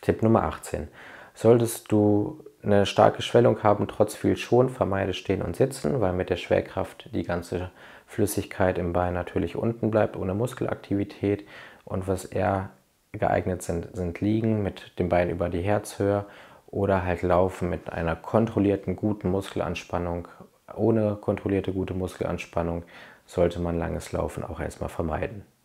Tipp Nummer 18. Solltest du eine starke Schwellung haben, trotz viel Schon, vermeide Stehen und Sitzen, weil mit der Schwerkraft die ganze Flüssigkeit im Bein natürlich unten bleibt, ohne Muskelaktivität. Und was eher geeignet sind, sind Liegen mit dem Bein über die Herzhöhe oder halt Laufen mit einer kontrollierten guten Muskelanspannung. Ohne kontrollierte gute Muskelanspannung sollte man langes Laufen auch erstmal vermeiden.